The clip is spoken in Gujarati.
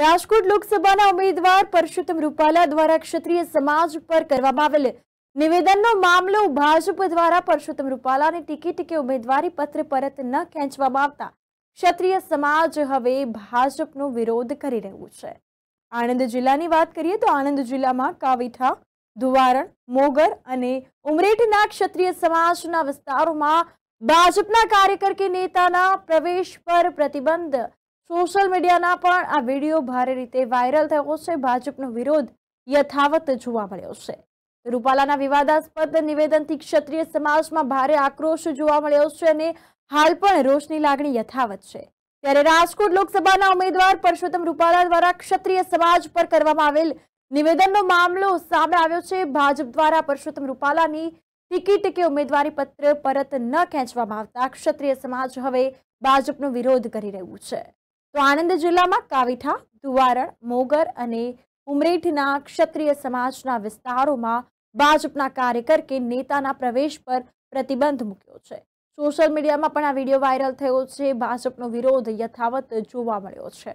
રાજકોટ લોકસભાના ઉમેદવાર પરસોત્તમ રૂપાલા દ્વારા ક્ષત્રિય સમાજ પર કરવામાં આવેલ નિવેદનનો મામલો ભાજપ દ્વારા પરસોત્તમ રૂપાલાની ટિકિટ કે ઉમેદવારી પત્ર પરત ન ખેંચવામાં આવતા ક્ષત્રિય સમાજ હવે ભાજપનો વિરોધ કરી રહ્યું છે આણંદ જિલ્લાની વાત કરીએ તો આણંદ જિલ્લામાં કાવીઠા ધુવારણ મોગર અને ઉમરેઠના ક્ષત્રિય સમાજના વિસ્તારોમાં ભાજપના કાર્યકર કે નેતાના પ્રવેશ પર પ્રતિબંધ સોશિયલ મીડિયાના પણ આ વિડીયો ભારે રીતે વાયરલ થયો છે ભાજપનો વિરોધ યથાવત જોવા મળ્યો છે રૂપાલાના વિવાદાસ્પદ નિવેદનથી ક્ષત્રિય સમાજમાં ભારે આક્રોશ જોવા મળ્યો છે અને હાલ પણ રોષની લાગણી યથાવત છે ત્યારે રાજકોટ લોકસભાના ઉમેદવાર પરસોત્તમ રૂપાલા દ્વારા ક્ષત્રિય સમાજ પર કરવામાં આવેલ નિવેદનનો મામલો સામે આવ્યો છે ભાજપ દ્વારા પરસોત્તમ રૂપાલાની ટિકિટ કે ઉમેદવારી પત્ર પરત ન ખેંચવામાં આવતા ક્ષત્રિય સમાજ હવે ભાજપનો વિરોધ કરી રહ્યું છે તો આણંદ જિલ્લામાં કાવીઠા ધુવારણ મોગર અને ઉમરેઠના ક્ષત્રિય સમાજના વિસ્તારોમાં ભાજપના કાર્યકર કે નેતાના પ્રવેશ પર પ્રતિબંધ મૂક્યો છે સોશિયલ મીડિયામાં પણ આ વિડીયો વાયરલ થયો છે ભાજપનો વિરોધ યથાવત જોવા મળ્યો છે